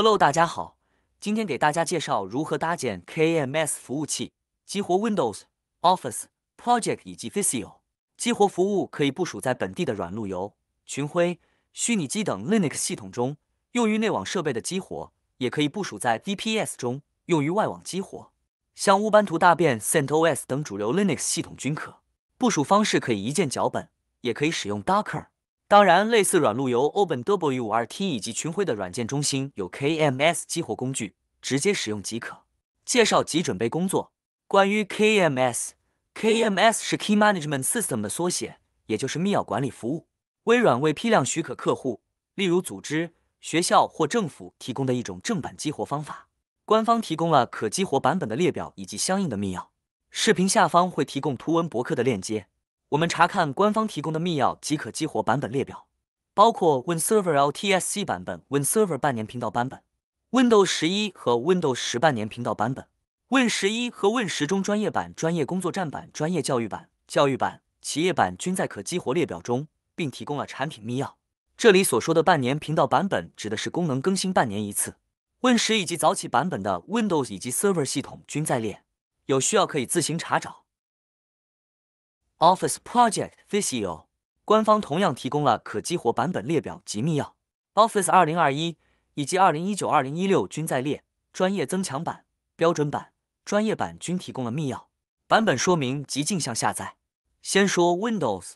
Hello，大家好，今天给大家介绍如何搭建 KMS 服务器，激活 Windows、Office、Project 以及 v i s i o 激活服务可以部署在本地的软路由、群晖、虚拟机等 Linux 系统中，用于内网设备的激活；也可以部署在 DPS 中，用于外网激活。像乌班图大便、CentOS 等主流 Linux 系统均可。部署方式可以一键脚本，也可以使用 Docker。当然，类似软路由、OpenWRT 以及群晖的软件中心有 KMS 激活工具，直接使用即可。介绍及准备工作：关于 KMS，KMS 是 Key Management System 的缩写，也就是密钥管理服务。微软为批量许可客户，例如组织、学校或政府提供的一种正版激活方法。官方提供了可激活版本的列表以及相应的密钥。视频下方会提供图文博客的链接。我们查看官方提供的密钥即可激活版本列表，包括 Win Server LTS c 版本、Win Server 半年频道版本、Windows 十一和 Windows 十半年频道版本、Win 十一和 Win 十中专业版、专业工作站版、专业教育版、教育版、企业版均在可激活列表中，并提供了产品密钥。这里所说的半年频道版本指的是功能更新半年一次。Win 十以及早起版本的 Windows 以及 Server 系统均在列，有需要可以自行查找。Office Project v i s i o 官方同样提供了可激活版本列表及密钥。Office 2021以及2019、2016均在列，专业增强版、标准版、专业版均提供了密钥、版本说明及镜像下载。先说 Windows，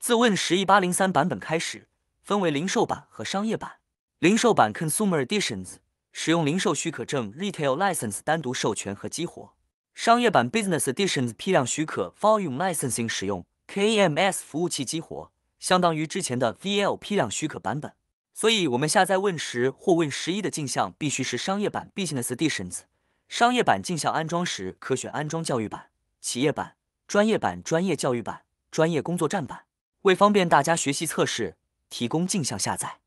自 w i n 1一8.03版本开始，分为零售版和商业版。零售版 （Consumer Editions） 使用零售许可证 （Retail License） 单独授权和激活。商业版 Business Editions 批量许可 Volume Licensing 使用 KMS 服务器激活，相当于之前的 V L 批量许可版本。所以，我们下载 Win 十或 Win 十一的镜像必须是商业版 Business Editions。商业版镜像安装时可选安装教育版、企业版、专业版、专业教育版、专业工作站版。为方便大家学习测试，提供镜像下载。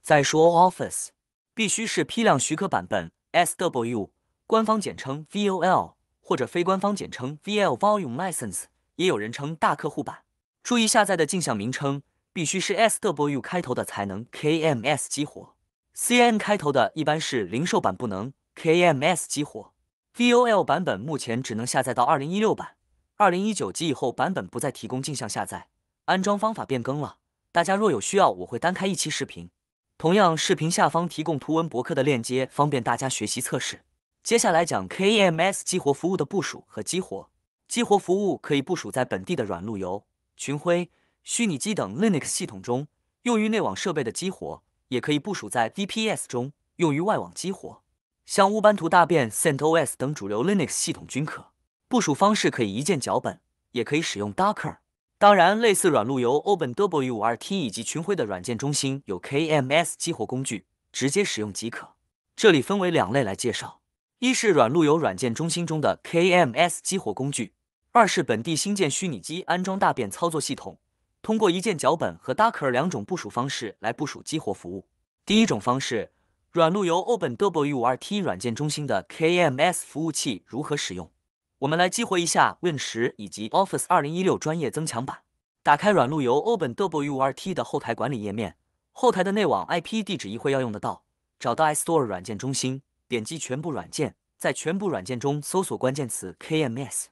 再说 Office，必须是批量许可版本 S W U，官方简称 V O L。或者非官方简称 V L Volume License，也有人称大客户版。注意下载的镜像名称必须是 S w 开头的才能 K M S 激活，C N 开头的一般是零售版，不能 K M S 激活。V O L 版本目前只能下载到2016版，2019及以后版本不再提供镜像下载，安装方法变更了。大家若有需要，我会单开一期视频。同样，视频下方提供图文博客的链接，方便大家学习测试。接下来讲 KMS 激活服务的部署和激活。激活服务可以部署在本地的软路由、群晖、虚拟机等 Linux 系统中，用于内网设备的激活；也可以部署在 DPS 中，用于外网激活。像乌班图大便、CentOS 等主流 Linux 系统均可部署方式可以一键脚本，也可以使用 Docker。当然，类似软路由、o p e n w 5 2五二 T 以及群晖的软件中心有 KMS 激活工具，直接使用即可。这里分为两类来介绍。一是软路由软件中心中的 KMS 激活工具，二是本地新建虚拟机安装大便操作系统，通过一键脚本和 Docker 两种部署方式来部署激活服务。第一种方式，软路由 OpenWRT 软件中心的 KMS 服务器如何使用？我们来激活一下 Win10 以及 Office 2016专业增强版。打开软路由 OpenWRT 的后台管理页面，后台的内网 IP 地址一会要用得到，找到 i Store 软件中心。点击全部软件，在全部软件中搜索关键词 KMS，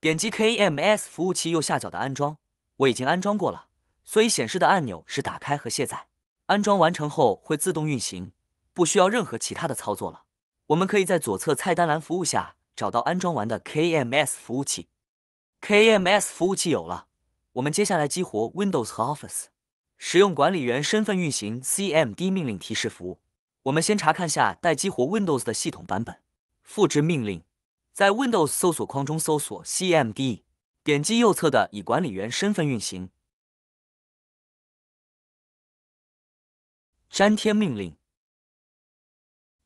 点击 KMS 服务器右下角的安装。我已经安装过了，所以显示的按钮是打开和卸载。安装完成后会自动运行，不需要任何其他的操作了。我们可以在左侧菜单栏服务下找到安装完的 KMS 服务器。KMS 服务器有了，我们接下来激活 Windows 和 Office。使用管理员身份运行 CMD 命令提示符。我们先查看下待激活 Windows 的系统版本。复制命令，在 Windows 搜索框中搜索 CMD，点击右侧的以管理员身份运行。粘贴命令，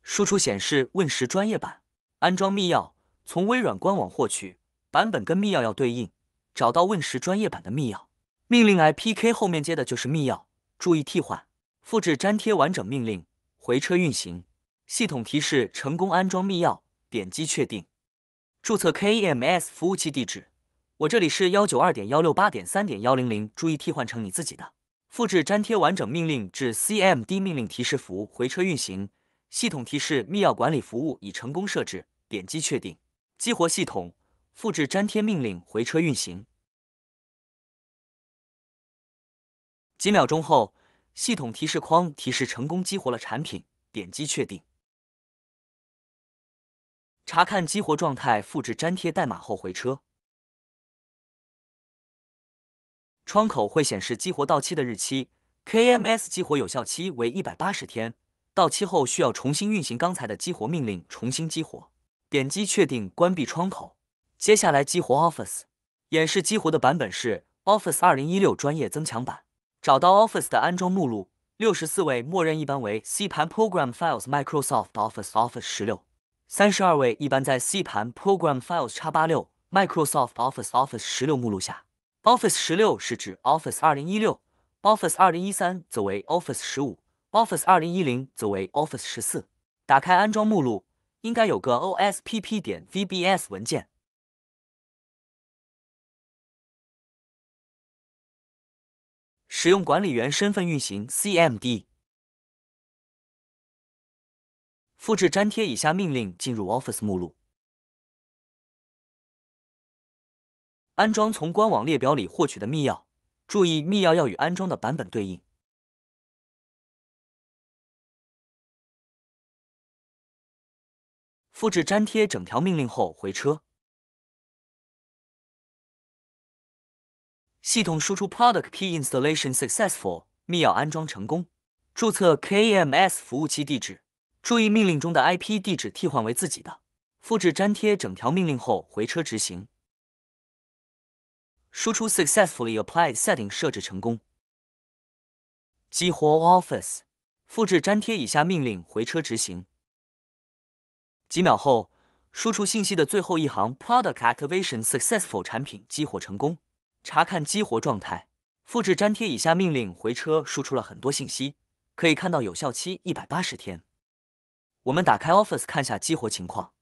输出显示 Win10 专业版。安装密钥从微软官网获取，版本跟密钥要对应，找到 Win10 专业版的密钥。命令 i p k 后面接的就是密钥，注意替换。复制粘贴完整命令。回车运行，系统提示成功安装密钥，点击确定。注册 KEMS 服务器地址，我这里是幺九二点幺六八点三点幺零零，注意替换成你自己的。复制粘贴完整命令至 CMD 命令提示符，回车运行。系统提示密钥管理服务已成功设置，点击确定。激活系统，复制粘贴命令，回车运行。几秒钟后。系统提示框提示成功激活了产品，点击确定。查看激活状态，复制粘贴代码后回车，窗口会显示激活到期的日期。KMS 激活有效期为一百八十天，到期后需要重新运行刚才的激活命令重新激活。点击确定关闭窗口。接下来激活 Office，演示激活的版本是 Office 二零一六专业增强版。找到 Office 的安装目录，六十四位默认一般为 C 盘 Program Files Microsoft Office Office 十六，三十二位一般在 C 盘 Program Files 叉八六 Microsoft Office Office 十六目录下。Office 十六是指 Office 二零一六，Office 二零一三则为 Office 十五，Office 二零一零则为 Office 十四。打开安装目录，应该有个 OSPP 点 VBS 文件。使用管理员身份运行 CMD，复制粘贴以下命令进入 Office 目录，安装从官网列表里获取的密钥，注意密钥要与安装的版本对应。复制粘贴整条命令后回车。系统输出 product key installation successful，密钥安装成功。注册 kms 服务器地址，注意命令中的 IP 地址替换为自己的。复制粘贴整条命令后回车执行。输出 successfully applied setting 设置成功。激活 office，复制粘贴以下命令回车执行。几秒后，输出信息的最后一行 product activation successful 产品激活成功。查看激活状态，复制粘贴以下命令回车，输出了很多信息，可以看到有效期一百八十天。我们打开 Office 看下激活情况，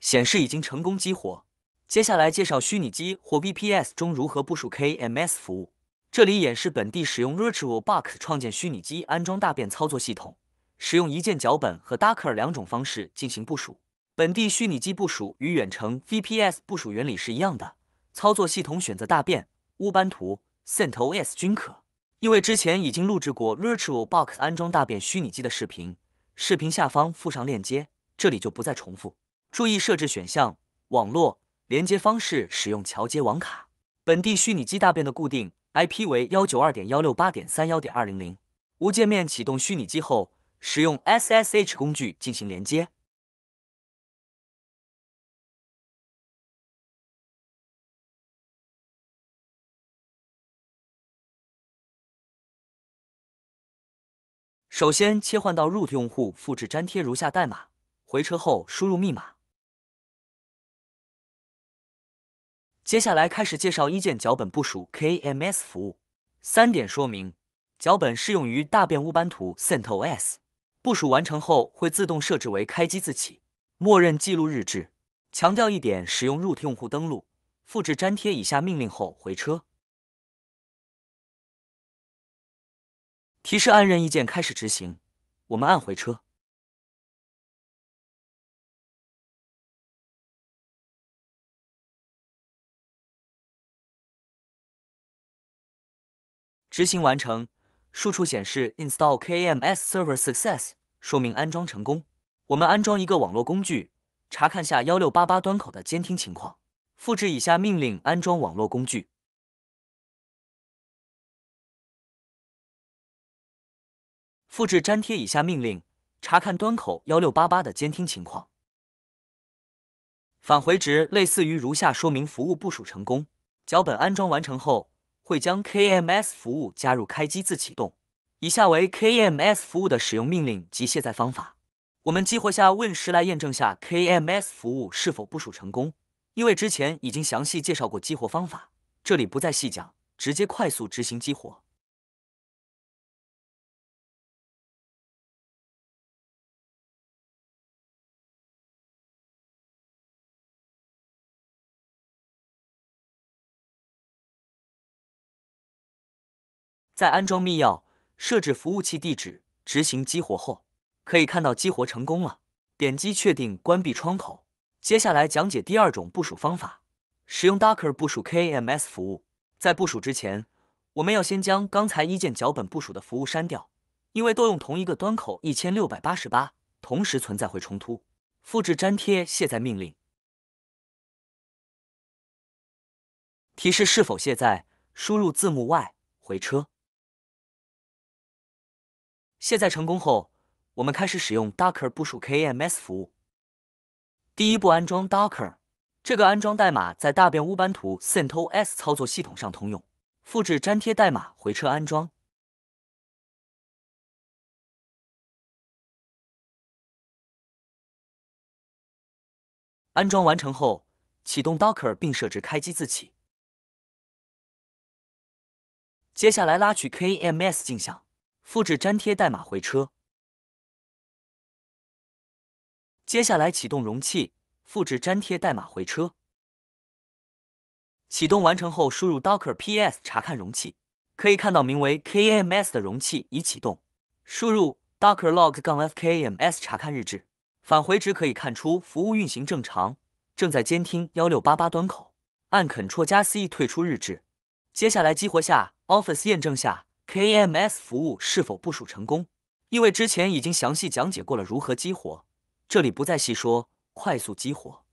显示已经成功激活。接下来介绍虚拟机或 v p s 中如何部署 KMS 服务。这里演示本地使用 VirtualBox 创建虚拟机，安装大便操作系统，使用一键脚本和 Docker 两种方式进行部署。本地虚拟机部署与远程 VPS 部署原理是一样的，操作系统选择大便、乌班图、CentOS 均可。因为之前已经录制过 VirtualBox 安装大便虚拟机的视频，视频下方附上链接，这里就不再重复。注意设置选项，网络连接方式使用桥接网卡。本地虚拟机大便的固定 IP 为幺九二点幺六八点三幺点二零零。无界面启动虚拟机后，使用 SSH 工具进行连接。首先切换到 root 用户，复制粘贴如下代码，回车后输入密码。接下来开始介绍一键脚本部署 KMS 服务。三点说明：脚本适用于大变乌班图 CentOS，部署完成后会自动设置为开机自启，默认记录日志。强调一点，使用 root 用户登录，复制粘贴以下命令后回车。提示按任意键开始执行，我们按回车。执行完成，输出显示 Install KMS Server Success，说明安装成功。我们安装一个网络工具，查看下幺六八八端口的监听情况。复制以下命令安装网络工具。复制粘贴以下命令，查看端口幺六八八的监听情况。返回值类似于如下说明：服务部署成功，脚本安装完成后，会将 KMS 服务加入开机自启动。以下为 KMS 服务的使用命令及卸载方法。我们激活下 Win10 来验证下 KMS 服务是否部署成功。因为之前已经详细介绍过激活方法，这里不再细讲，直接快速执行激活。在安装密钥、设置服务器地址、执行激活后，可以看到激活成功了。点击确定关闭窗口。接下来讲解第二种部署方法：使用 Docker 部署 KMS 服务。在部署之前，我们要先将刚才一键脚本部署的服务删掉，因为都用同一个端口1688，同时存在会冲突。复制粘贴卸载命令，提示是否卸载，输入字母 y，回车。卸载成功后，我们开始使用 Docker 部署 KMS 服务。第一步，安装 Docker。这个安装代码在大变乌班图 CentOS 操作系统上通用。复制粘贴代码，回车安装。安装完成后，启动 Docker 并设置开机自启。接下来，拉取 KMS 镜像。复制粘贴代码回车，接下来启动容器。复制粘贴代码回车，启动完成后输入 docker ps 查看容器，可以看到名为 kms 的容器已启动。输入 docker log -f kms 查看日志，返回值可以看出服务运行正常，正在监听幺六八八端口。按 Ctrl 加 C 退出日志。接下来激活下 Office 验证下。KMS 服务是否部署成功？因为之前已经详细讲解过了如何激活，这里不再细说，快速激活。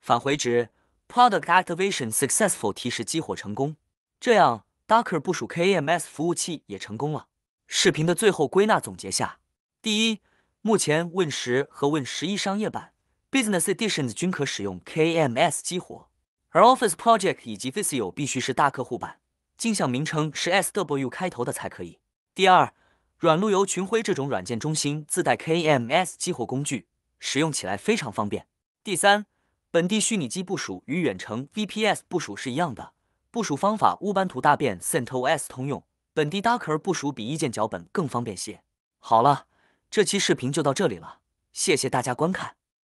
返回值 Product Activation Successful 提示激活成功，这样 Docker 部署 KMS 服务器也成功了。视频的最后归纳总结下：第一。目前，Win 十和 Win 十一商业版 （Business Editions） 均可使用 KMS 激活，而 Office Project 以及 Visio 必须是大客户版，镜像名称是 SW 开头的才可以。第二，软路由群晖这种软件中心自带 KMS 激活工具，使用起来非常方便。第三，本地虚拟机部署与远程 VPS 部署是一样的，部署方法乌班图大便 CentOS 通用，本地 Docker 部署比一键脚本更方便些。好了。这期视频就到这里了，谢谢大家观看。